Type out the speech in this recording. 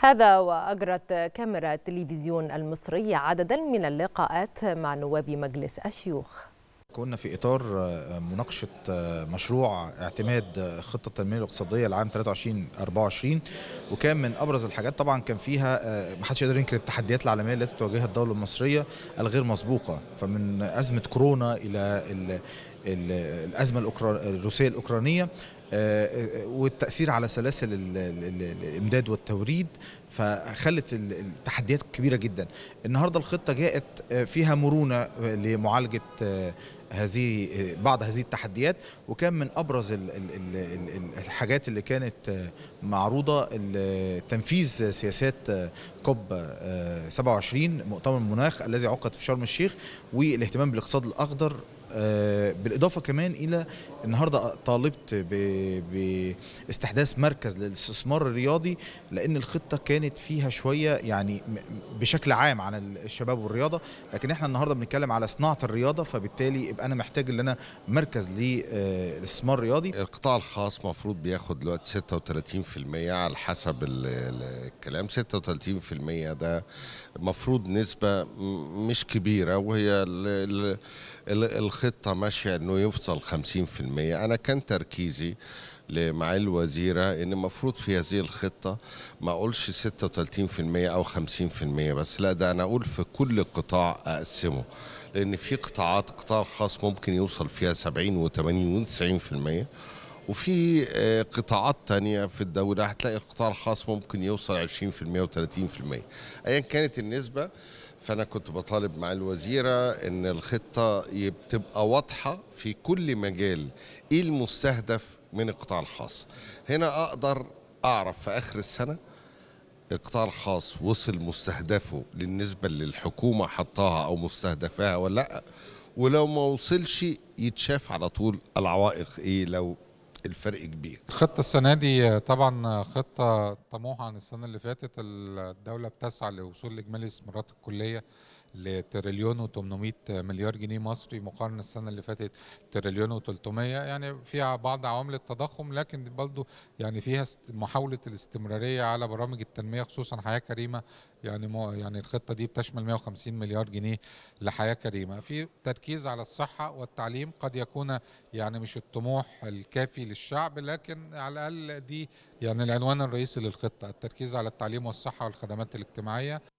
هذا وأجرت كاميرا التلفزيون المصرية عددا من اللقاءات مع نواب مجلس الشيوخ كنا في اطار مناقشه مشروع اعتماد خطه التنميه الاقتصاديه لعام 23 24 وكان من ابرز الحاجات طبعا كان فيها آه، محدش يقدر ينكر التحديات العالميه التي تواجهها الدوله المصريه الغير مسبوقه فمن ازمه كورونا الى الازمه الروسيه الاوكرانيه آه، آه، والتاثير على سلاسل الامداد والتوريد فخلت التحديات كبيره جدا النهارده الخطه جاءت آه، فيها مرونه لمعالجه هذه بعض هذه التحديات وكان من ابرز الحاجات اللي كانت معروضه تنفيذ سياسات كوب 27 مؤتمر المناخ الذي عقد في شرم الشيخ والاهتمام بالاقتصاد الاخضر آه، بالاضافه كمان الى النهارده طالبت باستحداث مركز للاستثمار الرياضي لان الخطه كانت فيها شويه يعني بشكل عام عن الشباب والرياضه لكن احنا النهارده بنتكلم على صناعه الرياضه فبالتالي يبقى انا محتاج ان انا مركز للاستثمار آه، الرياضي القطاع الخاص المفروض بياخد دلوقتي 36% على حسب الكلام 36% ده المفروض نسبه مش كبيره وهي الخطه خطه ماشية أنه يفصل 50% أنا كان تركيزي لمعالي الوزيرة أن المفروض في هذه الخطة ما أقولش 36% أو 50% بس لا ده أنا أقول في كل قطاع أقسمه لأن في قطاعات قطاع خاص ممكن يوصل فيها 70 و80 و90% وفي آه، قطاعات تانية في الدولة هتلاقي القطاع الخاص ممكن يوصل 20% و30% أيا كانت النسبة فأنا كنت بطالب مع الوزيرة أن الخطة تبقى واضحة في كل مجال إيه المستهدف من القطاع الخاص هنا أقدر أعرف في آخر السنة القطاع الخاص وصل مستهدفه للنسبة اللي الحكومة حطاها أو مستهدفاها ولا لأ ولو ما وصلش يتشاف على طول العوائق إيه لو الفرق كبير الخطه السنه دي طبعا خطه طموحه عن السنه اللي فاتت الدوله بتسعى لوصول اجمالي استثمارات الكليه لتريليون و800 مليار جنيه مصري مقارنه السنه اللي فاتت تريليون و300 يعني فيها بعض عوامل التضخم لكن برضه يعني فيها محاوله الاستمراريه على برامج التنميه خصوصا حياه كريمه يعني يعني الخطه دي بتشمل 150 مليار جنيه لحياه كريمه في تركيز على الصحه والتعليم قد يكون يعني مش الطموح الكافي الشعب لكن على الاقل دي يعني العنوان الرئيسي للخطه التركيز على التعليم والصحه والخدمات الاجتماعيه